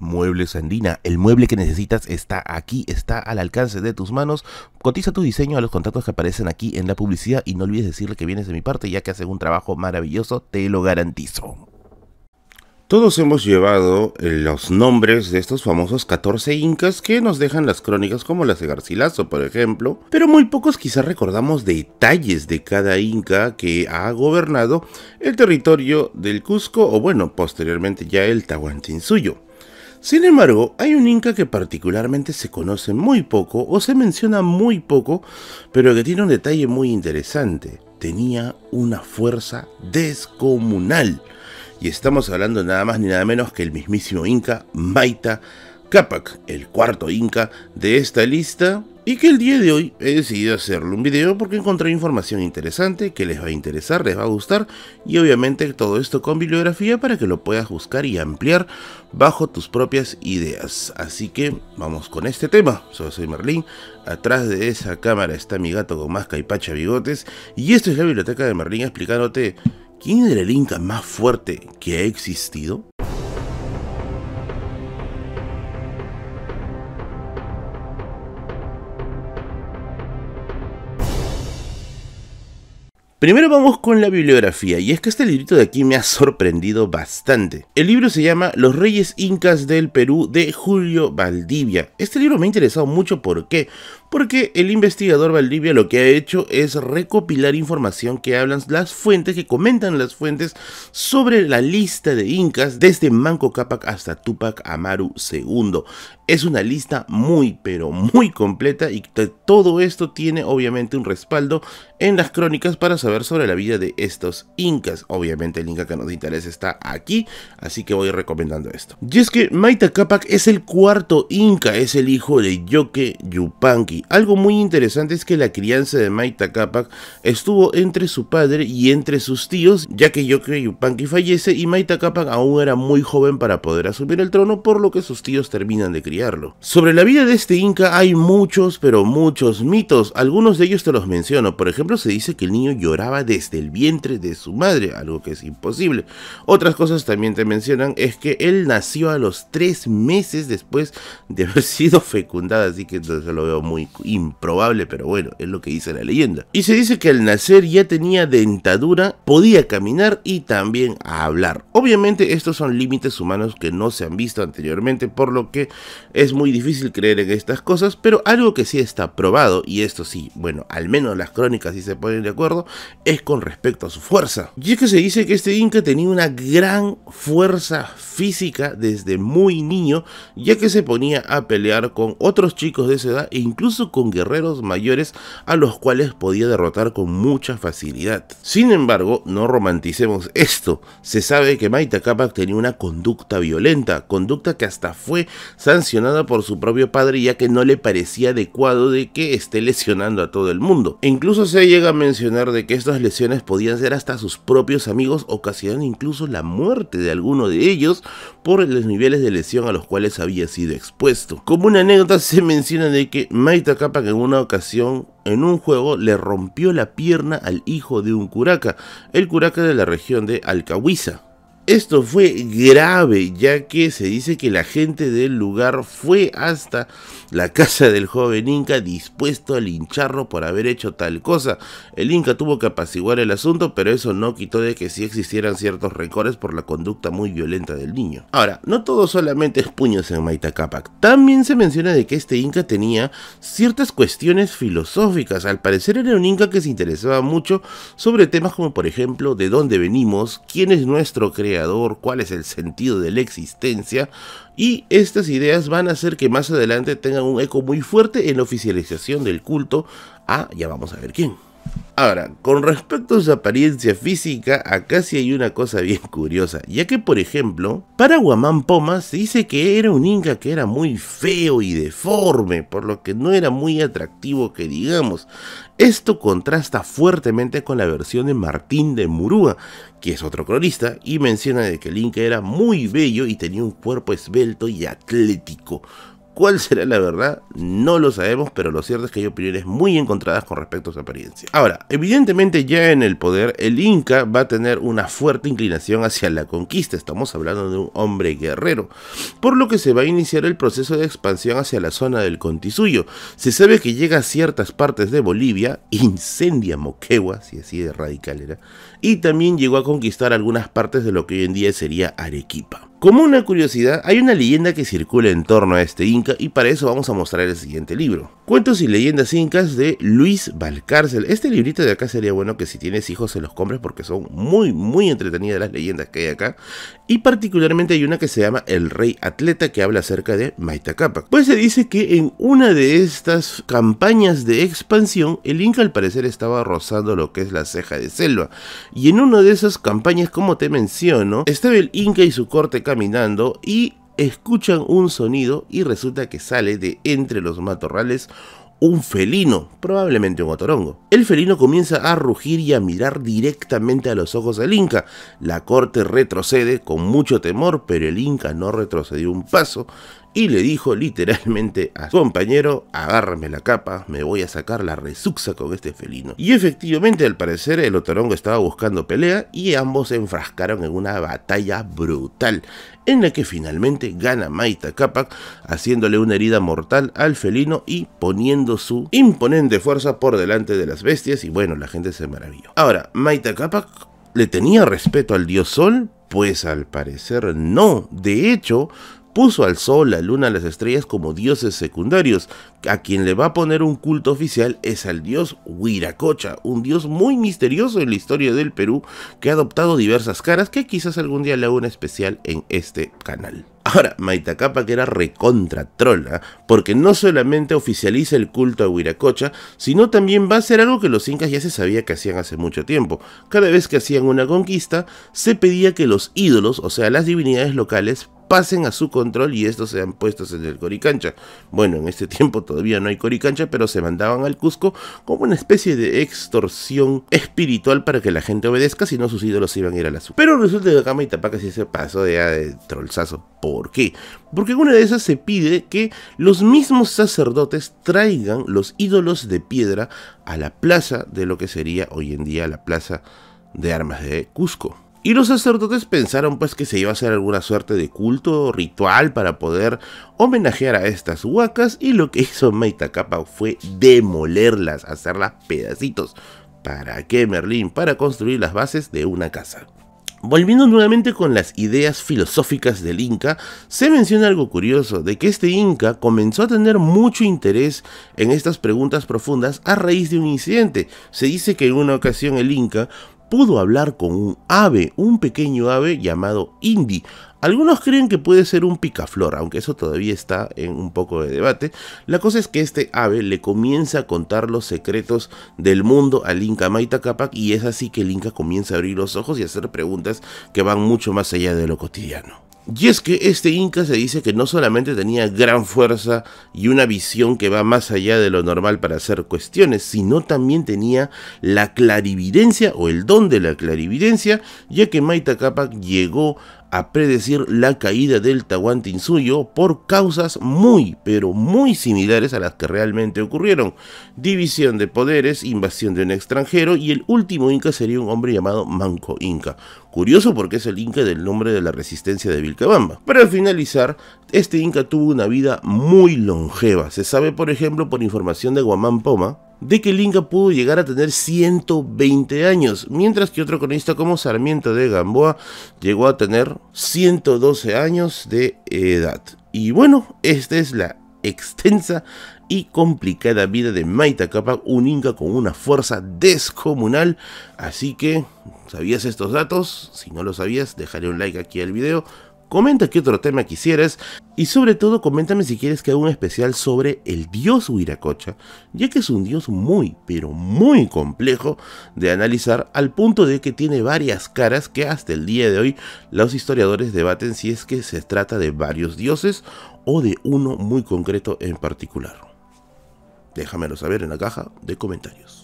Muebles Andina, el mueble que necesitas está aquí, está al alcance de tus manos. Cotiza tu diseño a los contactos que aparecen aquí en la publicidad y no olvides decirle que vienes de mi parte ya que hacen un trabajo maravilloso, te lo garantizo. Todos hemos llevado eh, los nombres de estos famosos 14 incas que nos dejan las crónicas como las de Garcilaso, por ejemplo, pero muy pocos quizás recordamos detalles de cada inca que ha gobernado el territorio del Cusco o bueno, posteriormente ya el Tahuantinsuyo. Sin embargo, hay un inca que particularmente se conoce muy poco o se menciona muy poco, pero que tiene un detalle muy interesante. Tenía una fuerza descomunal. Y estamos hablando nada más ni nada menos que el mismísimo inca Maita Capac, el cuarto Inca de esta lista, y que el día de hoy he decidido hacerle un video porque encontré información interesante que les va a interesar, les va a gustar y obviamente todo esto con bibliografía para que lo puedas buscar y ampliar bajo tus propias ideas. Así que vamos con este tema. Yo soy Merlín, atrás de esa cámara está mi gato con más caipacha bigotes y esto es la biblioteca de Merlín explicándote quién era el Inca más fuerte que ha existido. Primero vamos con la bibliografía, y es que este librito de aquí me ha sorprendido bastante. El libro se llama Los Reyes Incas del Perú de Julio Valdivia. Este libro me ha interesado mucho, ¿por qué? Porque el investigador Valdivia lo que ha hecho es recopilar información que hablan las fuentes, que comentan las fuentes sobre la lista de incas desde Manco Cápac hasta Tupac Amaru II. Es una lista muy, pero muy completa y todo esto tiene obviamente un respaldo en las crónicas para saber sobre la vida de estos incas. Obviamente el inca que nos interesa está aquí, así que voy recomendando esto. Y es que Maita Capac es el cuarto inca, es el hijo de Yoke Yupanqui. Algo muy interesante es que la crianza de Maita Capac estuvo entre su padre y entre sus tíos, ya que Yoke Yupanqui fallece y Maita Capac aún era muy joven para poder asumir el trono, por lo que sus tíos terminan de criarlo. Sobre la vida de este inca hay muchos, pero muchos mitos. Algunos de ellos te los menciono. Por ejemplo, se dice que el niño lloraba desde el vientre de su madre, algo que es imposible. Otras cosas también te mencionan es que él nació a los tres meses después de haber sido fecundada, así que entonces lo veo muy improbable, pero bueno, es lo que dice la leyenda. Y se dice que al nacer ya tenía dentadura, podía caminar y también hablar. Obviamente estos son límites humanos que no se han visto anteriormente, por lo que es muy difícil creer en estas cosas, pero algo que sí está probado, y esto sí, bueno, al menos las crónicas sí se ponen de acuerdo, es con respecto a su fuerza. Y es que se dice que este Inca tenía una gran fuerza física desde muy niño, ya que se ponía a pelear con otros chicos de esa edad e incluso con guerreros mayores a los cuales podía derrotar con mucha facilidad. Sin embargo, no romanticemos esto. Se sabe que Maita Capac tenía una conducta violenta, conducta que hasta fue sancionada por su propio padre ya que no le parecía adecuado de que esté lesionando a todo el mundo. E incluso se llega a mencionar de que estas lesiones podían ser hasta sus propios amigos, ocasionando incluso la muerte de alguno de ellos por los niveles de lesión a los cuales había sido expuesto. Como una anécdota se menciona de que Maita en una ocasión en un juego le rompió la pierna al hijo de un curaca, el curaca de la región de Alcahuiza. Esto fue grave ya que se dice que la gente del lugar fue hasta la casa del joven Inca dispuesto a lincharlo por haber hecho tal cosa. El Inca tuvo que apaciguar el asunto, pero eso no quitó de que sí existieran ciertos recores por la conducta muy violenta del niño. Ahora, no todo solamente es puños en Maita También se menciona de que este Inca tenía ciertas cuestiones filosóficas. Al parecer era un Inca que se interesaba mucho sobre temas como por ejemplo de dónde venimos, quién es nuestro creador, cuál es el sentido de la existencia. Y estas ideas van a hacer que más adelante tengan un eco muy fuerte en la oficialización del culto a, ya vamos a ver quién. Ahora, con respecto a su apariencia física, acá sí hay una cosa bien curiosa, ya que por ejemplo, para Guamán Pomas se dice que era un inca que era muy feo y deforme, por lo que no era muy atractivo que digamos. Esto contrasta fuertemente con la versión de Martín de Murúa, que es otro cronista, y menciona de que el inca era muy bello y tenía un cuerpo esbelto y atlético, ¿Cuál será la verdad? No lo sabemos, pero lo cierto es que hay opiniones muy encontradas con respecto a su apariencia. Ahora, evidentemente ya en el poder, el Inca va a tener una fuerte inclinación hacia la conquista, estamos hablando de un hombre guerrero, por lo que se va a iniciar el proceso de expansión hacia la zona del Contisuyo. Se sabe que llega a ciertas partes de Bolivia, incendia Moquegua, si así de radical era, y también llegó a conquistar algunas partes de lo que hoy en día sería Arequipa. Como una curiosidad, hay una leyenda que circula en torno a este Inca y para eso vamos a mostrar el siguiente libro. Cuentos y leyendas incas de Luis Valcárcel. Este librito de acá sería bueno que si tienes hijos se los compres porque son muy, muy entretenidas las leyendas que hay acá. Y particularmente hay una que se llama El Rey Atleta que habla acerca de Maita Pues se dice que en una de estas campañas de expansión, el Inca al parecer estaba rozando lo que es la ceja de selva. Y en una de esas campañas, como te menciono, estaba el Inca y su corte caminando y escuchan un sonido y resulta que sale de entre los matorrales un felino, probablemente un otorongo. El felino comienza a rugir y a mirar directamente a los ojos del Inca. La corte retrocede con mucho temor, pero el Inca no retrocedió un paso y le dijo literalmente a su compañero, agárrame la capa, me voy a sacar la resuxa con este felino. Y efectivamente, al parecer, el otorongo estaba buscando pelea y ambos se enfrascaron en una batalla brutal, en la que finalmente gana Maita Capac, haciéndole una herida mortal al felino y poniendo su imponente fuerza por delante de las bestias, y bueno, la gente se maravilló. Ahora, Maita Capac le tenía respeto al dios Sol, pues al parecer no. De hecho, puso al sol, la luna, las estrellas como dioses secundarios. A quien le va a poner un culto oficial es al dios Huiracocha, un dios muy misterioso en la historia del Perú que ha adoptado diversas caras que quizás algún día le haga una especial en este canal. Ahora, Maitacapa que era recontra trola, ¿ah? porque no solamente oficializa el culto a Huiracocha, sino también va a ser algo que los incas ya se sabía que hacían hace mucho tiempo. Cada vez que hacían una conquista, se pedía que los ídolos, o sea, las divinidades locales, pasen a su control y estos sean puestos en el Coricancha. Bueno, en este tiempo todavía no hay Coricancha, pero se mandaban al Cusco como una especie de extorsión espiritual para que la gente obedezca, si no sus ídolos iban a ir a la Pero resulta que Gama y Tapaca sí se pasó de, de trolzazo. ¿Por qué? Porque en una de esas se pide que los mismos sacerdotes traigan los ídolos de piedra a la plaza de lo que sería hoy en día la plaza de armas de Cusco. Y los sacerdotes pensaron pues que se iba a hacer alguna suerte de culto o ritual para poder homenajear a estas huacas y lo que hizo Maitacapa fue demolerlas, hacerlas pedacitos. ¿Para qué Merlín? Para construir las bases de una casa. Volviendo nuevamente con las ideas filosóficas del Inca, se menciona algo curioso, de que este Inca comenzó a tener mucho interés en estas preguntas profundas a raíz de un incidente. Se dice que en una ocasión el Inca pudo hablar con un ave, un pequeño ave llamado Indy. Algunos creen que puede ser un picaflor, aunque eso todavía está en un poco de debate. La cosa es que este ave le comienza a contar los secretos del mundo al Inca Maita y es así que el Inca comienza a abrir los ojos y hacer preguntas que van mucho más allá de lo cotidiano. Y es que este Inca se dice que no solamente tenía gran fuerza y una visión que va más allá de lo normal para hacer cuestiones, sino también tenía la clarividencia o el don de la clarividencia, ya que Maita Capac llegó a predecir la caída del Tahuantinsuyo por causas muy, pero muy similares a las que realmente ocurrieron. División de poderes, invasión de un extranjero y el último Inca sería un hombre llamado Manco Inca, Curioso porque es el Inca del nombre de la resistencia de Vilcabamba. al finalizar, este Inca tuvo una vida muy longeva. Se sabe, por ejemplo, por información de Guamán Poma, de que el Inca pudo llegar a tener 120 años, mientras que otro cronista como Sarmiento de Gamboa llegó a tener 112 años de edad. Y bueno, esta es la extensa y complicada vida de Maita Capa, un inca con una fuerza descomunal. Así que, ¿sabías estos datos? Si no lo sabías, dejaré un like aquí al video comenta qué otro tema quisieras y sobre todo coméntame si quieres que haga un especial sobre el dios Huiracocha, ya que es un dios muy, pero muy complejo de analizar al punto de que tiene varias caras que hasta el día de hoy los historiadores debaten si es que se trata de varios dioses o de uno muy concreto en particular. Déjamelo saber en la caja de comentarios.